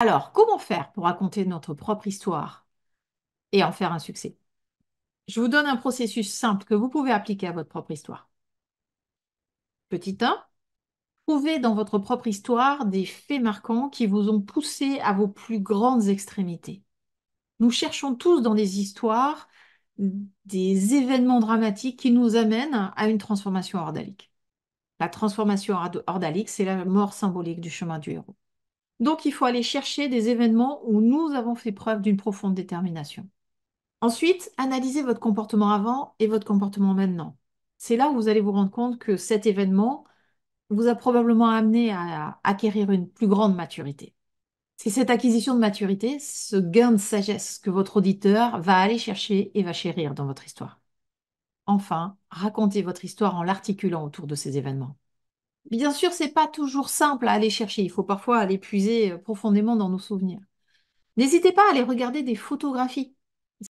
Alors, comment faire pour raconter notre propre histoire et en faire un succès Je vous donne un processus simple que vous pouvez appliquer à votre propre histoire. Petit 1, trouvez dans votre propre histoire des faits marquants qui vous ont poussé à vos plus grandes extrémités. Nous cherchons tous dans des histoires des événements dramatiques qui nous amènent à une transformation ordalique. La transformation ordalique, c'est la mort symbolique du chemin du héros. Donc, il faut aller chercher des événements où nous avons fait preuve d'une profonde détermination. Ensuite, analysez votre comportement avant et votre comportement maintenant. C'est là où vous allez vous rendre compte que cet événement vous a probablement amené à acquérir une plus grande maturité. C'est cette acquisition de maturité, ce gain de sagesse que votre auditeur va aller chercher et va chérir dans votre histoire. Enfin, racontez votre histoire en l'articulant autour de ces événements. Bien sûr, c'est pas toujours simple à aller chercher. Il faut parfois aller puiser euh, profondément dans nos souvenirs. N'hésitez pas à aller regarder des photographies